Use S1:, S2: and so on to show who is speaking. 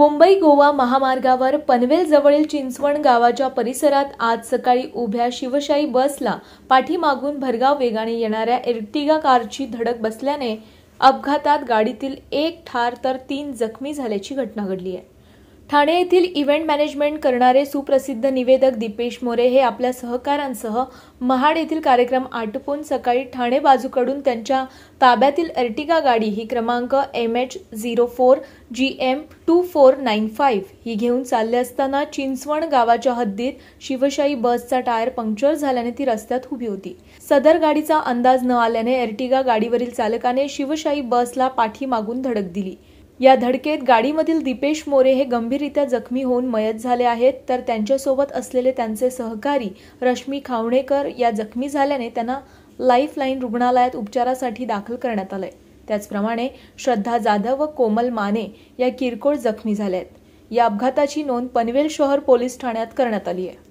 S1: मुंबई गोवा महामार्गावर पनवेलजवळील चिंचवण गावाच्या परिसरात आज सकाळी उभ्या शिवशाही बसला पाठीमागून भरगाव वेगाने येणाऱ्या एरटिगा कारची धडक बसल्याने अपघातात गाडीतील एक ठार तर तीन जखमी झाल्याची घटना घडली आहे ठाणे येथील इव्हेंट मॅनेजमेंट करणारे सुप्रसिद्ध निवेदक दीपेश मोरे हे आपल्या सहकारांसह महाड येथील कार्यक्रम आटपून सकाळी ठाणे बाजूकडून त्यांच्या ताब्यातील अर्टिका गाडी ही क्रमांक M H zero four G M two four nine five ही घेऊन चालले असताना चिंचवण गावाच्या हद्दीत शिवशाही बसचा टायर पंक्चर झाल्याने ती रस्त्यात उभी होती सदर गाडीचा अंदाज न आल्याने एर्टिगा गाडीवरील चालकाने शिवशाही बसला पाठीमागून धडक दिली या धडकेत गाडीमधील दिपेश मोरे हे गंभीररित्या जखमी होऊन मयत झाले आहेत तर त्यांच्यासोबत असलेले त्यांचे सहकारी रश्मी खावणेकर या जखमी झाल्याने त्यांना लाईफलाईन रुग्णालयात उपचारासाठी दाखल करण्यात आलंय त्याचप्रमाणे श्रद्धा जाधव व कोमल माने या किरकोळ जखमी झाल्या आहेत या अपघाताची नोंद पनवेल शहर पोलीस ठाण्यात करण्यात आली आहे